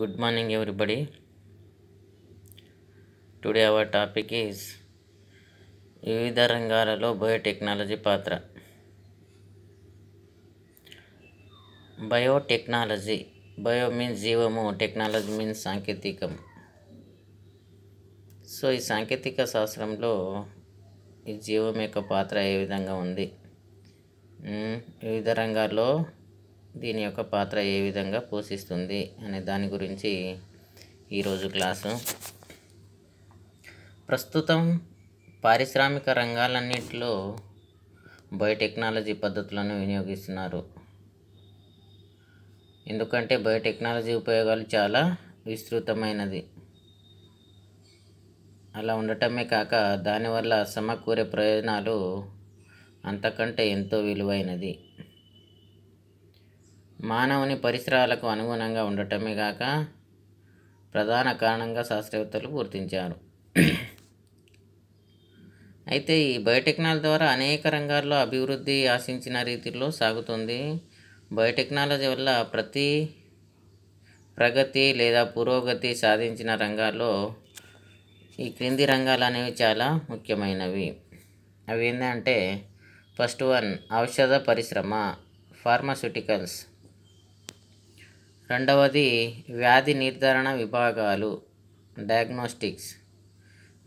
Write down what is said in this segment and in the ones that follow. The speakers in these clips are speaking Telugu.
good morning everybody today our topic is వివిధ రంగాలలో బయోటెక్నాలజీ పాత్ర బయోటెక్నాలజీ బయో మీన్స్ జీవము టెక్నాలజీ మీన్స్ సాంకేతికం సో ఈ సాంకేతిక శాస్త్రంలో ఈ జీవం యొక్క పాత్ర ఏ విధంగా ఉంది hmm, వివిధ రంగాల్లో దీని యొక్క పాత్ర ఏ విధంగా పోషిస్తుంది అనే దాని గురించి ఈరోజు క్లాసు ప్రస్తుతం పారిశ్రామిక రంగాలన్నింటిలో బయోటెక్నాలజీ పద్ధతులను వినియోగిస్తున్నారు ఎందుకంటే బయోటెక్నాలజీ ఉపయోగాలు చాలా విస్తృతమైనది అలా ఉండటమే కాక దానివల్ల సమకూరే ప్రయోజనాలు అంతకంటే ఎంతో విలువైనది మానవుని పరిసరాలకు అనుగుణంగా ఉండటమే కాక ప్రధాన కారణంగా శాస్త్రవేత్తలు గుర్తించారు అయితే ఈ బయోటెక్నాలజీ ద్వారా అనేక రంగాల్లో అభివృద్ధి ఆశించిన రీతిలో సాగుతుంది బయోటెక్నాలజీ వల్ల ప్రతి ప్రగతి లేదా పురోగతి సాధించిన రంగాల్లో ఈ క్రింది రంగాలు అనేవి చాలా ముఖ్యమైనవి అవి ఏంటంటే ఫస్ట్ వన్ ఔషధ పరిశ్రమ ఫార్మాస్యూటికల్స్ రెండవది వ్యాధి నిర్ధారణ విభాగాలు డయాగ్నోస్టిక్స్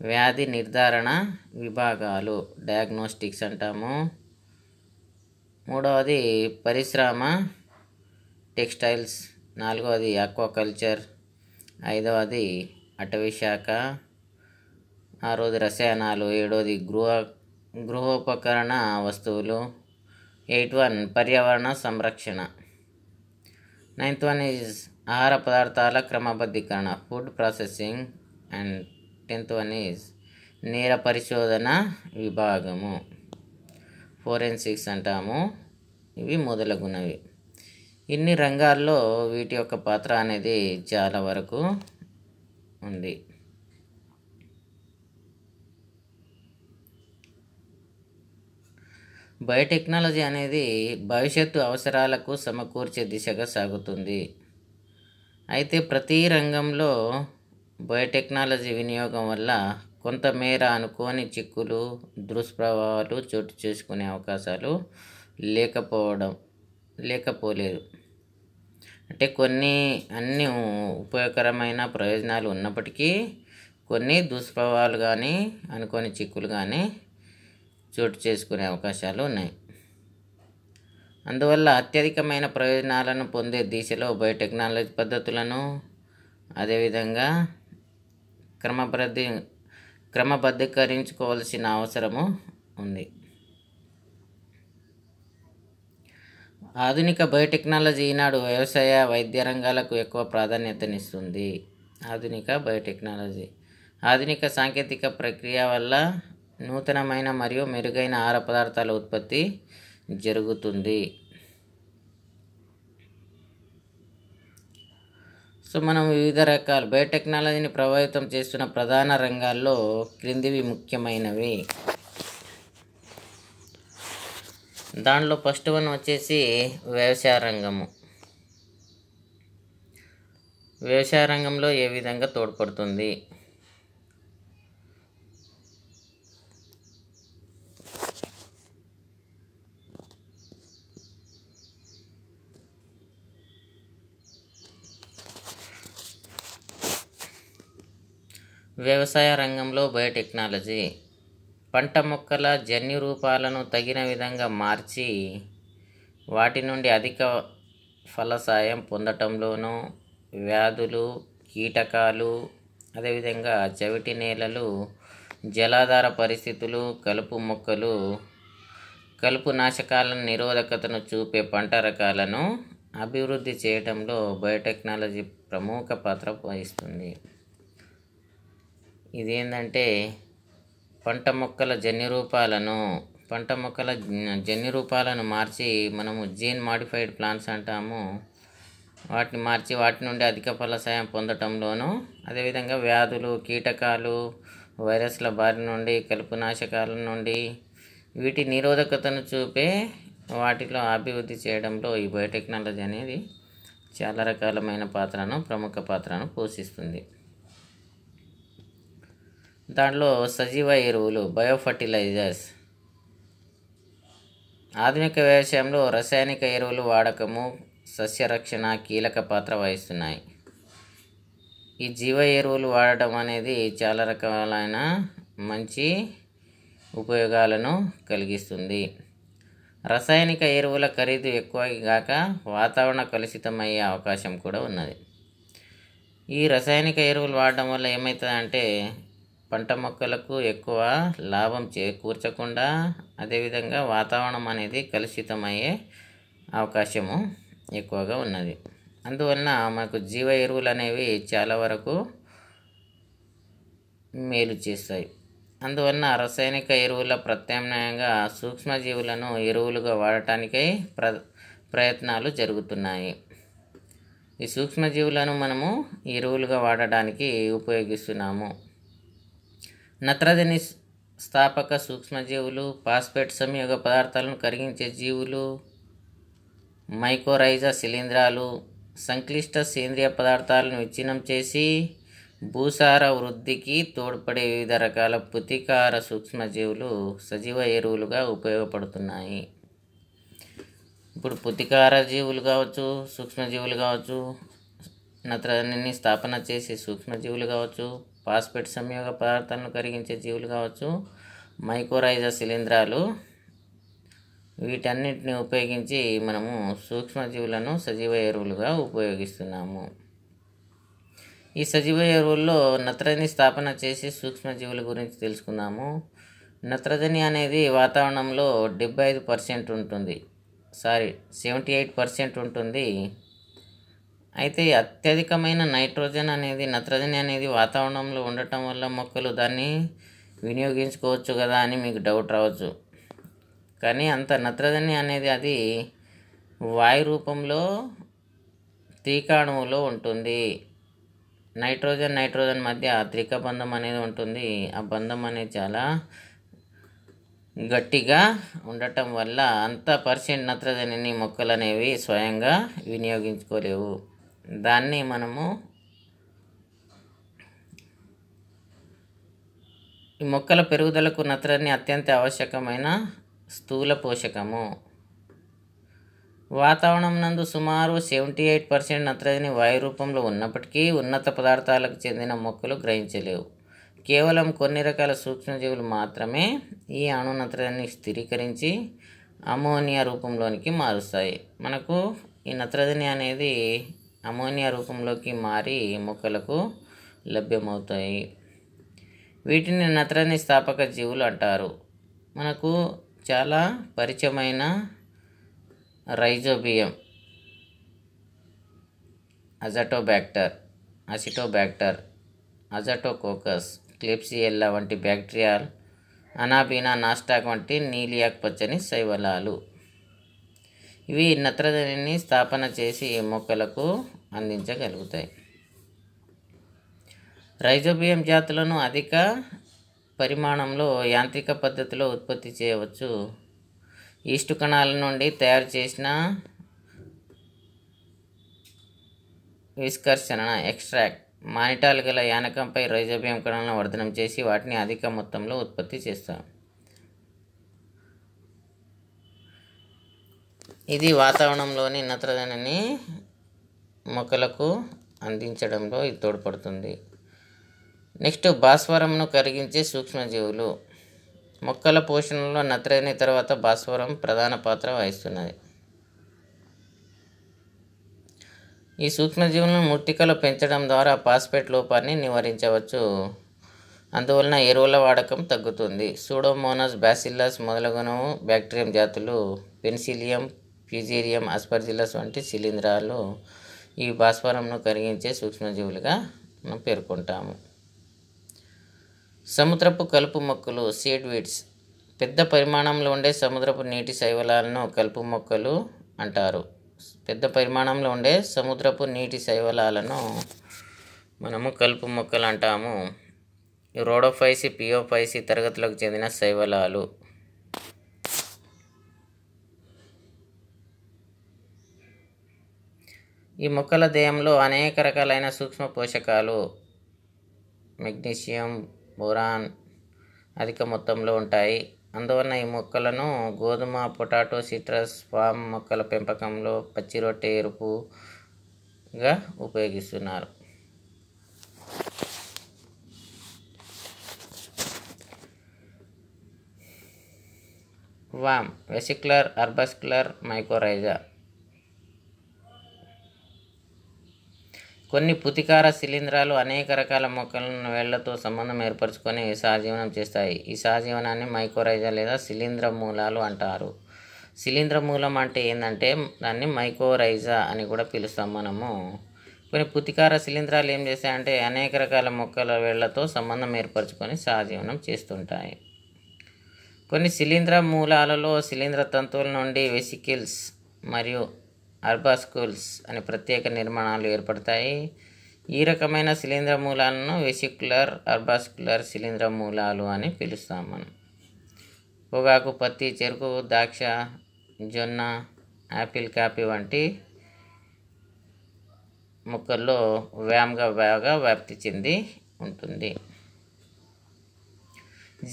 వ్యాధి నిర్ధారణ విభాగాలు డయాగ్నోస్టిక్స్ అంటాము మూడవది పరిశ్రమ టెక్స్టైల్స్ నాలుగవది ఆక్వాకల్చర్ ఐదవది అటవీ శాఖ ఆరోది రసాయనాలు ఏడవది గృహ గృహోపకరణ వస్తువులు ఎయిట్ వన్ పర్యావరణ సంరక్షణ నైన్త్ వన్ ఈజ్ ఆహార పదార్థాల క్రమబద్ధీకరణ food processing and tenth one is నేర పరిశోధన విభాగము ఫోరెన్సిక్స్ అంటాము ఇవి మొదలగునవి ఇన్ని రంగాల్లో వీటి యొక్క పాత్ర అనేది చాలా వరకు ఉంది బయోటెక్నాలజీ అనేది భవిష్యత్తు అవసరాలకు సమకూర్చే దిశగా సాగుతుంది అయితే ప్రతి రంగంలో బయోటెక్నాలజీ వినియోగం వల్ల కొంతమేర అనుకోని చిక్కులు దుష్ప్రభావాలు చోటు చేసుకునే అవకాశాలు లేకపోవడం లేకపోలేదు అంటే కొన్ని అన్ని ఉపయోగకరమైన ప్రయోజనాలు ఉన్నప్పటికీ కొన్ని దుష్ప్రభావాలు కానీ అనుకోని చిక్కులు కానీ చోటు చేసుకునే అవకాశాలు ఉన్నాయి అందువల్ల అత్యధికమైన ప్రయోజనాలను పొందే దిశలో బయోటెక్నాలజీ పద్ధతులను అదేవిధంగా క్రమబద్ధి క్రమబద్ధీకరించుకోవాల్సిన అవసరము ఉంది ఆధునిక బయోటెక్నాలజీ ఈనాడు వ్యవసాయ వైద్య రంగాలకు ఎక్కువ ప్రాధాన్యతనిస్తుంది ఆధునిక బయోటెక్నాలజీ ఆధునిక సాంకేతిక ప్రక్రియ వల్ల నూతనమైన మరియు మెరుగైన ఆహార పదార్థాల ఉత్పత్తి జరుగుతుంది సో మనం వివిధ రకాల బయోటెక్నాలజీని ప్రభావితం చేస్తున్న ప్రధాన రంగాల్లో క్రిందివి ముఖ్యమైనవి దాంట్లో ఫస్ట్ వన్ వచ్చేసి వ్యవసాయ రంగము వ్యవసాయ రంగంలో ఏ విధంగా తోడ్పడుతుంది వ్యవసాయ రంగంలో బయోటెక్నాలజీ పంట మొక్కల జన్యు రూపాలను తగిన విధంగా మార్చి వాటి నుండి అధిక ఫలసాయం పొందటంలోనూ వ్యాధులు కీటకాలు అదేవిధంగా చవిటి నేలలు జలాధార పరిస్థితులు కలుపు మొక్కలు కలుపు నాశకాలను నిరోధకతను చూపే పంట రకాలను అభివృద్ధి చేయడంలో బయోటెక్నాలజీ ప్రముఖ పాత్ర వహిస్తుంది ఇదేంటంటే పంట మొక్కల జన్యురూపాలను పంట మొక్కల రూపాలను మార్చి మనము జీన్ మాడిఫైడ్ ప్లాంట్స్ అంటాము వాటిని మార్చి వాటి నుండి అధిక ఫలసాయం పొందటంలోనూ అదేవిధంగా వ్యాధులు కీటకాలు వైరస్ల బారి నుండి కలుపునాశకాల నుండి వీటి నిరోధకతను చూపే వాటిలో అభివృద్ధి చేయడంలో ఈ బయోటెక్నాలజీ అనేది చాలా రకాలమైన పాత్రను ప్రముఖ పాత్రను పోషిస్తుంది దాంట్లో సజీవ ఎరువులు బయోఫర్టిలైజర్స్ ఆధునిక వ్యవసాయంలో రసాయనిక ఎరువులు వాడకము సస్యరక్షణ కీలక పాత్ర వహిస్తున్నాయి ఈ జీవ ఎరువులు వాడటం అనేది చాలా రకాలైన మంచి ఉపయోగాలను కలిగిస్తుంది రసాయనిక ఎరువుల ఖరీదు కాక వాతావరణ కలుషితమయ్యే అవకాశం కూడా ఉన్నది ఈ రసాయనిక ఎరువులు వాడడం వల్ల ఏమవుతుందంటే పంట మొక్కలకు ఎక్కువ లాభం చేకూర్చకుండా అదేవిధంగా వాతావరణం అనేది కలుషితమయ్యే అవకాశము ఎక్కువగా ఉన్నది అందువలన మనకు జీవ ఎరువులు అనేవి చాలా వరకు మేలు చేస్తాయి అందువలన రసాయనిక ఎరువుల ప్రత్యామ్నాయంగా సూక్ష్మజీవులను ఎరువులుగా వాడటానికై ప్ర ప్రయత్నాలు జరుగుతున్నాయి ఈ సూక్ష్మజీవులను మనము ఎరువులుగా వాడడానికి ఉపయోగిస్తున్నాము నత్రజని స్థాపక సూక్ష్మజీవులు ఫాస్ఫేట్ సంయోగ పదార్థాలను కరిగించే జీవులు మైకోరైజా శిలీంధ్రాలు సంక్లిష్ట సేంద్రియ పదార్థాలను విచ్ఛిన్నం చేసి భూసార వృద్ధికి తోడ్పడే వివిధ రకాల పుతికార సూక్ష్మజీవులు సజీవ ఎరువులుగా ఉపయోగపడుతున్నాయి ఇప్పుడు పుతికార జీవులు కావచ్చు సూక్ష్మజీవులు కావచ్చు నత్రజనిని స్థాపన చేసే సూక్ష్మజీవులు కావచ్చు ఫాస్ఫేట్ సంయోగ పదార్థాలను కరిగించే జీవులు కావచ్చు మైకోరైజా శిలీంధ్రాలు వీటన్నిటిని ఉపయోగించి మనము సూక్ష్మజీవులను సజీవ ఎరువులుగా ఉపయోగిస్తున్నాము ఈ సజీవ ఎరువుల్లో నత్రజని స్థాపన చేసి సూక్ష్మజీవుల గురించి తెలుసుకుందాము నత్రజని అనేది వాతావరణంలో డెబ్బై ఐదు పర్సెంట్ ఉంటుంది సారీ సెవెంటీ ఎయిట్ పర్సెంట్ ఉంటుంది అయితే అత్యధికమైన నైట్రోజన్ అనేది నత్రజని అనేది వాతావరణంలో ఉండటం వల్ల మొక్కలు దాన్ని వినియోగించుకోవచ్చు కదా అని మీకు డౌట్ రావచ్చు కానీ అంత నత్రజని అనేది అది వాయు రూపంలో త్రికాణువులో ఉంటుంది నైట్రోజన్ నైట్రోజన్ మధ్య త్రిక బంధం అనేది ఉంటుంది ఆ బంధం అనేది చాలా గట్టిగా ఉండటం వల్ల అంత పర్సెంట్ నత్రజనిని మొక్కలు అనేవి స్వయంగా వినియోగించుకోలేవు దాన్ని మనము ఈ మొక్కల పెరుగుదలకు నత్రని అత్యంత ఆవశ్యకమైన స్థూల పోషకము వాతావరణం నందు సుమారు సెవెంటీ ఎయిట్ పర్సెంట్ నత్రజని వాయు రూపంలో ఉన్నప్పటికీ ఉన్నత పదార్థాలకు చెందిన మొక్కలు గ్రహించలేవు కేవలం కొన్ని రకాల సూక్ష్మజీవులు మాత్రమే ఈ అణు నత్రజని స్థిరీకరించి అమోనియా రూపంలోనికి మారుస్తాయి మనకు ఈ నత్రజని అనేది అమోనియా రూపంలోకి మారి మొక్కలకు లభ్యమవుతాయి వీటిని నత్రని స్థాపక జీవులు అంటారు మనకు చాలా పరిచయమైన rhizobium azotobacter acetobacter azotococcus klebsiella వంటి బ్యాక్టీరియా అనాబీనా నాస్టాక్ వంటి నీలియాక్ పచ్చని శైవలాలు ఇవి నత్రజనిని స్థాపన చేసి మొక్కలకు అందించగలుగుతాయి రైజోబియం జాతులను అధిక పరిమాణంలో యాంత్రిక పద్ధతిలో ఉత్పత్తి చేయవచ్చు ఈస్ట్ కణాల నుండి తయారు చేసిన విస్కర్షణ ఎక్స్ట్రాక్ట్ మానిటాలు గల యానకంపై రైజోబియం కణాలను వర్ధనం చేసి వాటిని అధిక మొత్తంలో ఉత్పత్తి చేస్తాం ఇది వాతావరణంలోని నత్రజనిని మొక్కలకు అందించడంలో ఇది తోడ్పడుతుంది నెక్స్ట్ భాస్వరంను కరిగించే సూక్ష్మజీవులు మొక్కల పోషణలో నత్రజని తర్వాత భాస్వరం ప్రధాన పాత్ర వహిస్తున్నది ఈ సూక్ష్మజీవులను మూర్తికలు పెంచడం ద్వారా పాస్పేట్ లోపాన్ని నివారించవచ్చు అందువలన ఎరువుల వాడకం తగ్గుతుంది సూడోమోనస్ బ్యాసిల్లస్ మొదలగునవు బ్యాక్టీరియం జాతులు పెన్సిలియం ఫ్యూజీరియం అస్పర్జిలస్ వంటి శిలీంధ్రాలు ఈ భాస్వరంను కరిగించే సూక్ష్మజీవులుగా మనం పేర్కొంటాము సముద్రపు కలుపు మొక్కలు సీడ్వీడ్స్ పెద్ద పరిమాణంలో ఉండే సముద్రపు నీటి శైవలాలను కలుపు మొక్కలు అంటారు పెద్ద పరిమాణంలో ఉండే సముద్రపు నీటి శైవలాలను మనము కలుపు మొక్కలు అంటాము రోడోఫైసి పియోఫైసి తరగతులకు చెందిన శైవలాలు ఈ మొక్కల దేయంలో అనేక రకాలైన సూక్ష్మ పోషకాలు మెగ్నీషియం బోరాన్ అధిక మొత్తంలో ఉంటాయి అందువలన ఈ మొక్కలను గోధుమ పొటాటో సిట్రస్ ఫామ్ మొక్కల పెంపకంలో పచ్చి రొట్టె ఎరుపుగా ఉపయోగిస్తున్నారు వామ్ వెసిక్యులర్ అర్బస్కులర్ మైకోరైజా కొన్ని పుతికార శిలీంధ్రాలు అనేక రకాల మొక్కల వేళ్లతో సంబంధం ఏర్పరచుకొని సహజీవనం చేస్తాయి ఈ సహజీవనాన్ని మైకోరైజా లేదా శిలీంధ్ర మూలాలు అంటారు శిలీంధ్ర మూలం అంటే ఏంటంటే దాన్ని మైకోరైజా అని కూడా పిలుస్తాం మనము కొన్ని పుతికార శిలీంధ్రాలు ఏం చేస్తాయంటే అనేక రకాల మొక్కల వేళ్లతో సంబంధం ఏర్పరచుకొని సహజీవనం చేస్తుంటాయి కొన్ని శిలీంధ్ర మూలాలలో శిలీంధ్ర తంతువుల నుండి వెసికిల్స్ మరియు అర్బా స్కూల్స్ అనే ప్రత్యేక నిర్మాణాలు ఏర్పడతాయి ఈ రకమైన శిలీంద్ర మూలాలను వెసిక్యులర్ అర్బాస్కులర్ శిలీంద్ర మూలాలు అని పిలుస్తాం మనం పొగాకు పత్తి చెరుకు ద్రాక్ష జొన్న యాపిల్ కాఫీ వంటి మొక్కల్లో వ్యామ్గా బాగా వ్యాప్తి చెంది ఉంటుంది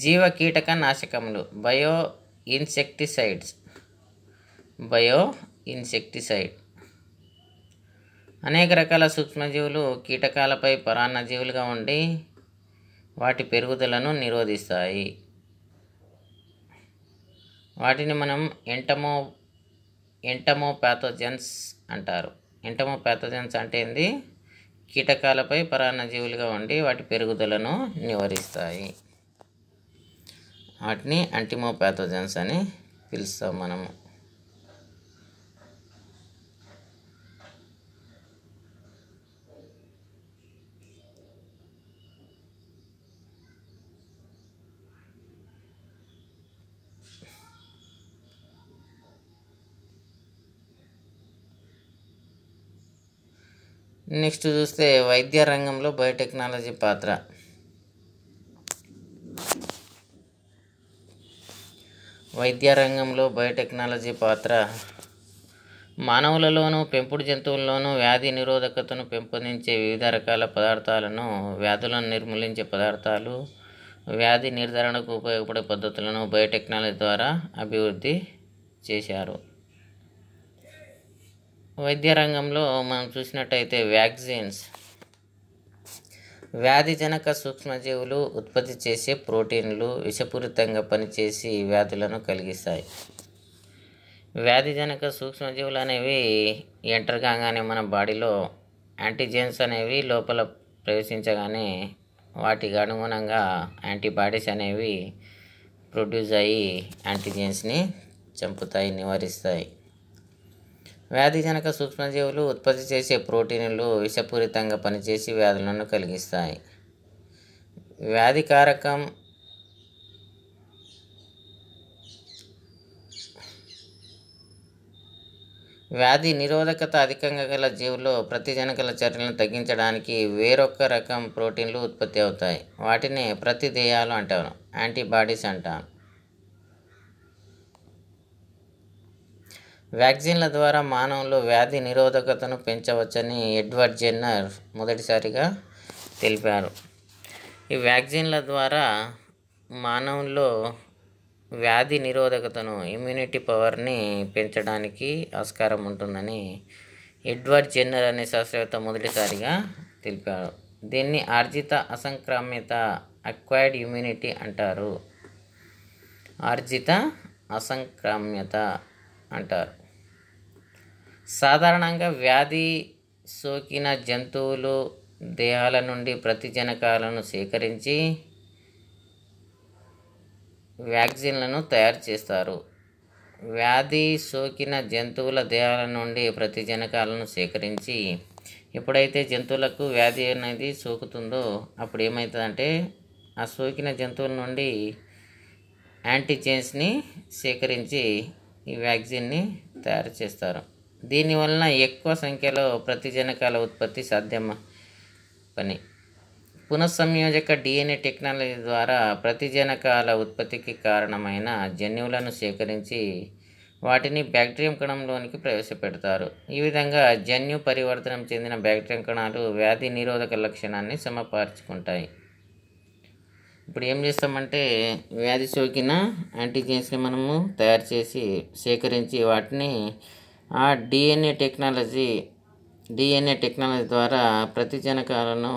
జీవ కీటక నాశకములు బయో ఇన్సెక్టిసైడ్స్ బయో ఇన్సెక్టిసైడ్ అనేక రకాల సూక్ష్మజీవులు కీటకాలపై పరాన్నజీవులుగా ఉండి వాటి పెరుగుదలను నిరోధిస్తాయి వాటిని మనం ఎంటమో ఎంటమోపాథోజెన్స్ అంటారు ఎంటమోపాథోజెన్స్ అంటే ఏంది కీటకాలపై పరాన్నజీవులుగా ఉండి వాటి పెరుగుదలను నివారిస్తాయి వాటిని అంటిమోపాథోజెన్స్ అని పిలుస్తాం మనము నెక్స్ట్ చూస్తే వైద్య రంగంలో బయోటెక్నాలజీ పాత్ర వైద్య రంగంలో బయోటెక్నాలజీ పాత్ర మానవులలోనూ పెంపుడు జంతువుల్లోనూ వ్యాధి నిరోధకతను పెంపొందించే వివిధ రకాల పదార్థాలను వ్యాధులను నిర్మూలించే పదార్థాలు వ్యాధి నిర్ధారణకు ఉపయోగపడే పద్ధతులను బయోటెక్నాలజీ ద్వారా అభివృద్ధి చేశారు వైద్య రంగంలో మనం చూసినట్టయితే వ్యాక్సిన్స్ వ్యాధిజనక సూక్ష్మజీవులు ఉత్పత్తి చేసే ప్రోటీన్లు విషపూరితంగా పనిచేసి వ్యాధులను కలిగిస్తాయి వ్యాధిజనక సూక్ష్మజీవులు అనేవి ఎంటర్ కాగానే మన బాడీలో యాంటీజెన్స్ అనేవి లోపల ప్రవేశించగానే వాటికి అనుగుణంగా యాంటీబాడీస్ అనేవి ప్రొడ్యూస్ అయ్యి యాంటీజెన్స్ని చంపుతాయి నివారిస్తాయి వ్యాధిజనక సూక్ష్మజీవులు ఉత్పత్తి చేసే ప్రోటీన్లు విషపూరితంగా పనిచేసి వ్యాధులను కలిగిస్తాయి వ్యాధికారకం వ్యాధి నిరోధకత అధికంగా గల జీవుల్లో ప్రతిజనకల చర్యలను తగ్గించడానికి వేరొక రకం ప్రోటీన్లు ఉత్పత్తి అవుతాయి వాటిని ప్రతిదేయాలు అంటారు యాంటీబాడీస్ అంటారు వ్యాక్సిన్ల ద్వారా మానవులు వ్యాధి నిరోధకతను పెంచవచ్చని ఎడ్వర్డ్ జెన్నర్ మొదటిసారిగా తెలిపారు ఈ వ్యాక్సిన్ల ద్వారా మానవుల్లో వ్యాధి నిరోధకతను ఇమ్యూనిటీ పవర్ని పెంచడానికి ఆస్కారం ఉంటుందని ఎడ్వర్డ్ జెన్నర్ అనే శాస్త్రవేత్త మొదటిసారిగా తెలిపారు దీన్ని ఆర్జిత అసంక్రామ్యత అక్వైర్డ్ ఇమ్యూనిటీ అంటారు ఆర్జిత అసంక్రామ్యత అంటారు సాధారణంగా వ్యాధి సోకిన జంతువులు దేహాల నుండి ప్రతిజనకాలను సేకరించి వ్యాక్సిన్లను తయారు చేస్తారు వ్యాధి సోకిన జంతువుల దేహాల నుండి ప్రతిజనకాలను సేకరించి ఎప్పుడైతే జంతువులకు వ్యాధి అనేది సోకుతుందో అప్పుడు ఏమవుతుందంటే ఆ సోకిన జంతువుల నుండి యాంటీజెన్స్ని సేకరించి ఈ వ్యాక్సిన్ని తయారు చేస్తారు దీనివలన ఎక్కువ సంఖ్యలో ప్రతిజనకాల ఉత్పత్తి సాధ్యమ పని పునఃసంయోజక డిఎన్ఏ టెక్నాలజీ ద్వారా ప్రతిజనకాల ఉత్పత్తికి కారణమైన జన్యువులను సేకరించి వాటిని బ్యాక్టీరియం కణంలోనికి ప్రవేశపెడతారు ఈ విధంగా జన్యు పరివర్తనం చెందిన బ్యాక్టీరియం కణాలు వ్యాధి నిరోధక లక్షణాన్ని సమపార్చుకుంటాయి ఇప్పుడు ఏం చేస్తామంటే వ్యాధి సోకిన యాంటీజెన్స్ని మనము తయారు చేసి సేకరించి వాటిని ఆ డిఎన్ఏ టెక్నాలజీ డిఎన్ఏ టెక్నాలజీ ద్వారా ప్రతి జనకాలను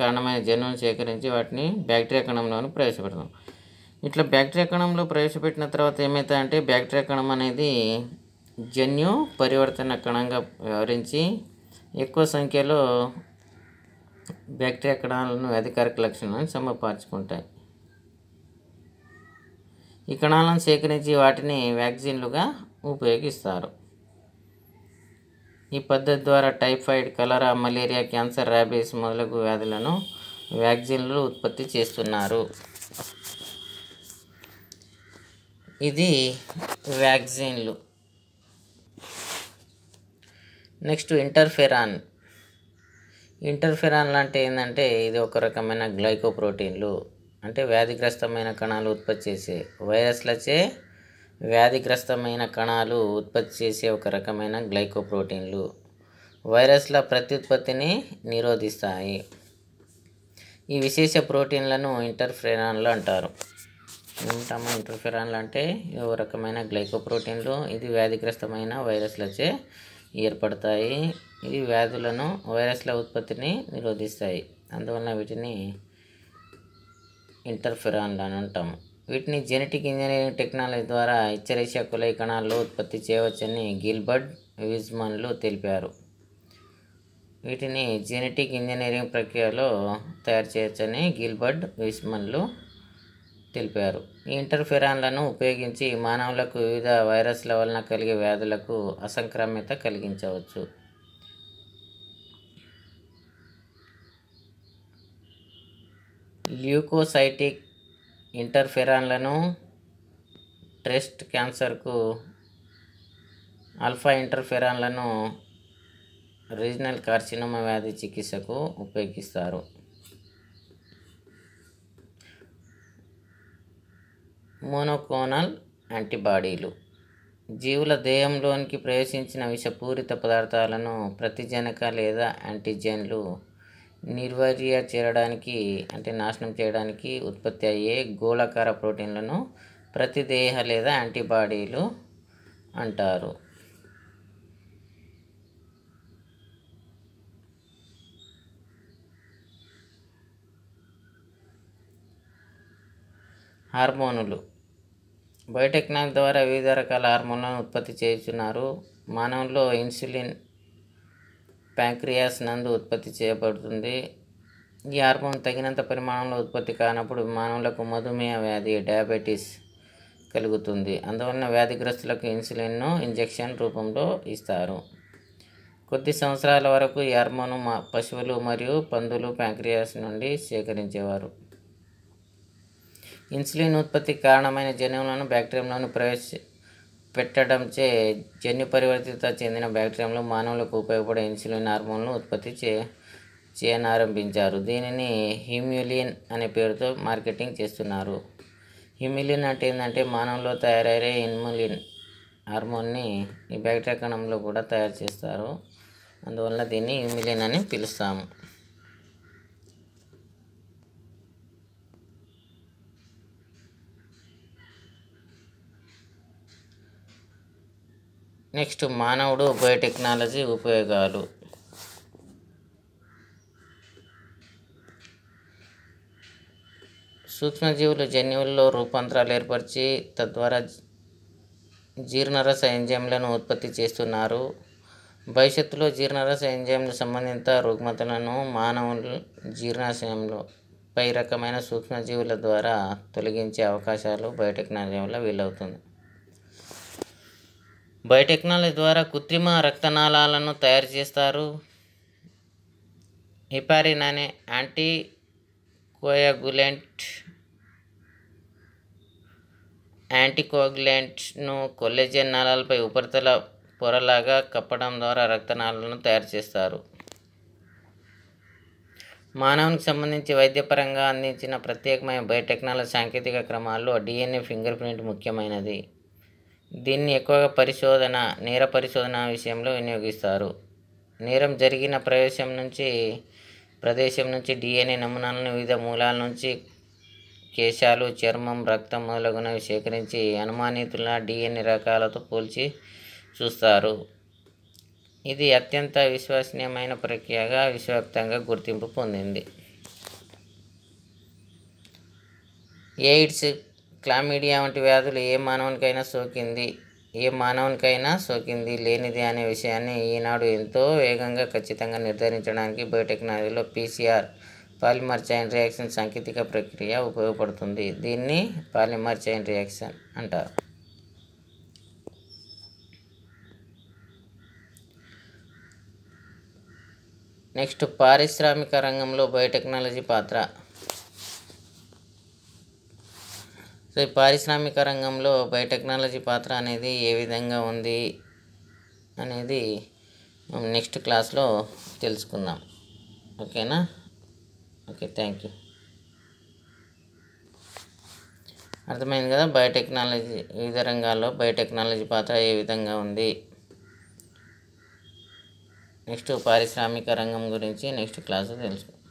కారణమైన జన్మను సేకరించి వాటిని బ్యాక్టీరియా కణంలోని ప్రవేశపెడతాం ఇట్లా బ్యాక్టీరియా కణంలో ప్రవేశపెట్టిన తర్వాత ఏమవుతాయంటే బ్యాక్టీరియా కణం అనేది జన్యు పరివర్తన కణంగా వ్యవహరించి ఎక్కువ సంఖ్యలో బ్యాక్టీరియా కణాలను అధికారిక లక్షణాలను సమపర్చుకుంటాయి ఈ కణాలను సేకరించి వాటిని వ్యాక్సిన్లుగా ఉపయోగిస్తారు ఈ పద్ధతి ద్వారా typhoid cholera malaria cancer rabies మొదలగు వ్యాధులను వ్యాక్సిన్లు ఉత్పత్తి చేస్తున్నారు ఇది వ్యాక్సిన్లు నెక్స్ట్ ఇంటర్ఫెరాన్ ఇంటర్ఫెరాన్ లాంటి ఏంటంటే ఇది ఒక రకమైన గ్లైకోప్రోటీన్లు అంటే వ్యాధిగ్రస్తమైన కణాలు ఉత్పత్తి చేసే వైరస్లచే వ్యాధిగ్రస్తమైన కణాలు ఉత్పత్తి చేసే ఒక రకమైన గ్లైకోప్రోటీన్లు వైరస్ల ప్రత్యుత్పత్తిని నిరోధిస్తాయి ఈ విశేష ప్రోటీన్లను ఇంటర్ఫెరాన్లు అంటారు ఉంటాము ఇంటర్ఫెరాన్లు అంటే ఓ రకమైన గ్లైకోప్రోటీన్లు ఇది వ్యాధిగ్రస్తమైన వైరస్లచే ఏర్పడతాయి ఇవి వ్యాధులను వైరస్ల ఉత్పత్తిని నిరోధిస్తాయి అందువలన వీటిని ఇంటర్ఫెరాన్లు అని అంటాము వీటిని జెనెటిక్ ఇంజనీరింగ్ టెక్నాలజీ ద్వారా ఇచ్చరేషియా కులై కణాల్లో ఉత్పత్తి చేయవచ్చని గిల్బర్డ్ విజ్మన్లు తెలిపారు వీటిని జెనెటిక్ ఇంజనీరింగ్ ప్రక్రియలో తయారు చేయవచ్చని గిల్బర్డ్ విజ్మన్లు తెలిపారు ఈ ఇంటర్ఫెరాన్లను ఉపయోగించి మానవులకు వివిధ వైరస్ల వలన కలిగే వ్యాధులకు అసంక్రమ్యత కలిగించవచ్చు ల్యూకోసైటిక్ ఇంటర్ఫెరాన్లను ట్రెస్ట్ క్యాన్సర్కు ఆల్ఫా ఇంటర్ఫెరాన్లను రీజనల్ కార్సినోమా వ్యాధి చికిత్సకు ఉపయోగిస్తారు మోనోకోనల్ యాంటీబాడీలు జీవుల దేహంలోనికి ప్రవేశించిన విషపూరిత పదార్థాలను ప్రతిజనక లేదా యాంటీజెన్లు నిర్వర్య చేరడానికి అంటే నాశనం చేయడానికి ఉత్పత్తి అయ్యే గోళాకార ప్రోటీన్లను ప్రతిదేహ లేదా యాంటీబాడీలు అంటారు హార్మోనులు బయోటెక్నాలజీ ద్వారా వివిధ రకాల హార్మోన్లను ఉత్పత్తి చేస్తున్నారు మానవుల్లో ఇన్సులిన్ ప్యాంక్రియాస్ నందు ఉత్పత్తి చేయబడుతుంది ఈ హార్మోన్ తగినంత పరిమాణంలో ఉత్పత్తి కానప్పుడు మానవులకు మధుమేహ వ్యాధి డయాబెటీస్ కలుగుతుంది అందువలన వ్యాధిగ్రస్తులకు ఇన్సులిన్ను ఇంజెక్షన్ రూపంలో ఇస్తారు కొద్ది సంవత్సరాల వరకు ఈ హార్మోను పశువులు మరియు పందులు ప్యాంక్రియాస్ నుండి సేకరించేవారు ఇన్సులిన్ ఉత్పత్తికి కారణమైన జన్యువులను బ్యాక్టీరియంలోని ప్రవేశ పెట్టడంచే జన్యు పరివర్తిత చెందిన బ్యాక్టీరియంలో మానవులకు ఉపయోగపడే ఇన్సులిన్ హార్మోన్లు ఉత్పత్తి చే చేయనారంభించారు దీనిని హిమ్యులిన్ అనే పేరుతో మార్కెటింగ్ చేస్తున్నారు హిమ్యులిన్ అంటే ఏంటంటే మానవులో తయారయ్యే ఇన్ములిన్ హార్మోన్ని ఈ బ్యాక్టీరియా కణంలో కూడా తయారు చేస్తారు అందువల్ల దీన్ని హిమ్యులిన్ అని పిలుస్తాము నెక్స్ట్ మానవుడు బయోటెక్నాలజీ ఉపయోగాలు సూక్ష్మజీవులు జన్యువుల్లో రూపాంతరాలు ఏర్పరిచి తద్వారా జీర్ణరస ఎంజైమ్లను ఉత్పత్తి చేస్తున్నారు భవిష్యత్తులో జీర్ణరస ఎంజైమ్లు సంబంధిత రుగ్మతలను మానవులు జీర్ణాశయంలో పై రకమైన సూక్ష్మజీవుల ద్వారా తొలగించే అవకాశాలు బయోటెక్నాలజీ వల్ల వీలవుతుంది బయోటెక్నాలజీ ద్వారా కృత్రిమ రక్తనాళాలను తయారు చేస్తారు హిపారిన్ అనే యాంటీ కోయాగులెంట్ యాంటీకోగులెంట్ను కొల్లెజన్ నాళాలపై ఉపరితల పొరలాగా కప్పడం ద్వారా రక్తనాళాలను తయారు చేస్తారు మానవునికి సంబంధించి వైద్యపరంగా అందించిన ప్రత్యేకమైన బయోటెక్నాలజీ సాంకేతిక క్రమాల్లో డిఎన్ఏ ఫింగర్ ప్రింట్ ముఖ్యమైనది దీన్ని ఎక్కువగా పరిశోధన నేర పరిశోధన విషయంలో వినియోగిస్తారు నేరం జరిగిన ప్రవేశం నుంచి ప్రదేశం నుంచి డిఎన్ఏ నమూనాలను వివిధ మూలాల నుంచి కేశాలు చర్మం రక్తం మొదలగునవి సేకరించి అనుమానితుల డిఎన్ఏ రకాలతో పోల్చి చూస్తారు ఇది అత్యంత విశ్వసనీయమైన ప్రక్రియగా విశ్వవ్యాప్తంగా గుర్తింపు పొందింది ఎయిడ్స్ క్లామీడియా వంటి వ్యాధులు ఏ మానవునికైనా సోకింది ఏ మానవునికైనా సోకింది లేనిది అనే విషయాన్ని ఈనాడు ఎంతో వేగంగా ఖచ్చితంగా నిర్ధారించడానికి బయోటెక్నాలజీలో పీసీఆర్ పాలిమర్ చైన్ రియాక్షన్ సాంకేతిక ప్రక్రియ ఉపయోగపడుతుంది దీన్ని పాలిమర్ చైన్ రియాక్షన్ అంటారు నెక్స్ట్ పారిశ్రామిక రంగంలో బయోటెక్నాలజీ పాత్ర సో ఈ పారిశ్రామిక రంగంలో బయోటెక్నాలజీ పాత్ర అనేది ఏ విధంగా ఉంది అనేది నెక్స్ట్ క్లాస్లో తెలుసుకుందాం ఓకేనా ఓకే థ్యాంక్ యూ అర్థమైంది కదా బయోటెక్నాలజీ వివిధ రంగాల్లో బయోటెక్నాలజీ పాత్ర ఏ విధంగా ఉంది నెక్స్ట్ పారిశ్రామిక రంగం గురించి నెక్స్ట్ క్లాస్ తెలుసుకుందాం